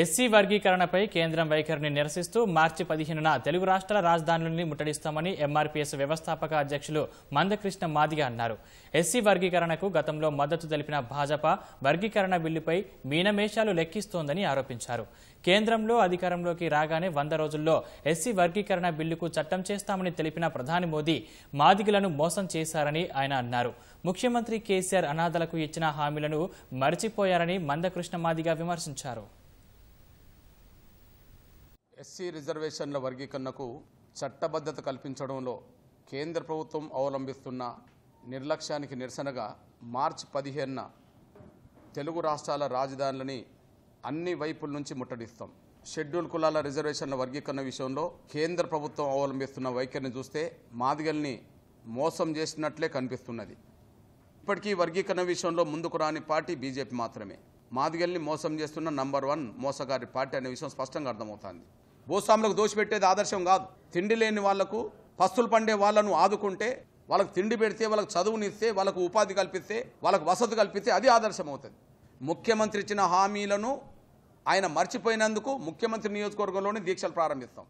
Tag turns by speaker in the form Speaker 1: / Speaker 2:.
Speaker 1: SC వర్గీకరణపై కేంద్రం వైఖరిని నిరసిస్తూ మార్చి పదిహేనున తెలుగు రాష్ట్రాల రాజధానులని ముట్టడిస్తామని ఎంఆర్పీఎస్ వ్యవస్థాపక అధ్యక్షులు మందకృష్ణ మాదిగ అన్నారు ఎస్సీ వర్గీకరణకు గతంలో మద్దతు తెలిపిన భాజపా వర్గీకరణ బిల్లుపై మీనమేషాలు లెక్కిస్తోందని ఆరోపించారు కేంద్రంలో అధికారంలోకి రాగానే వంద రోజుల్లో ఎస్సీ వర్గీకరణ బిల్లుకు చట్టం చేస్తామని తెలిపిన ప్రధాని మోదీ మాదిగలను మోసం చేశారని ఆయన అన్నారు ముఖ్యమంత్రి కేసీఆర్ అనాథలకు ఇచ్చిన హామీలను మరిచిపోయారని మందకృష్ణ మాదిగ విమర్శించారు
Speaker 2: ఎస్సీ రిజర్వేషన్ల వర్గీకరణకు చట్టబద్ధత కల్పించడంలో కేంద్ర ప్రభుత్వం అవలంబిస్తున్న నిర్లక్ష్యానికి నిరసనగా మార్చి పదిహేనున తెలుగు రాష్ట్రాల రాజధానులని అన్ని వైపుల నుంచి ముట్టడిస్తాం షెడ్యూల్ కులాల రిజర్వేషన్ల వర్గీకరణ విషయంలో కేంద్ర ప్రభుత్వం అవలంబిస్తున్న వైఖరిని చూస్తే మాదిగల్ని మోసం చేసినట్లే కనిపిస్తున్నది ఇప్పటికీ వర్గీకరణ విషయంలో ముందుకు రాని పార్టీ బీజేపీ మాత్రమే మాదిగల్ని మోసం చేస్తున్న నంబర్ వన్ మోసగారి పార్టీ అనే విషయం స్పష్టంగా అర్థమవుతుంది భూస్వాములకు దోషపెట్టేది ఆదర్శం కాదు తిండి లేని వాళ్లకు పస్తులు పండే వాళ్లను ఆదుకుంటే వాళ్ళకు తిండి పెడితే వాళ్ళకు చదువునిస్తే వాళ్ళకు ఉపాధి కల్పిస్తే వాళ్ళకు వసతి కల్పిస్తే అది ఆదర్శం అవుతుంది ముఖ్యమంత్రి ఇచ్చిన హామీలను ఆయన మర్చిపోయినందుకు ముఖ్యమంత్రి నియోజకవర్గంలోనే దీక్షలు ప్రారంభిస్తాం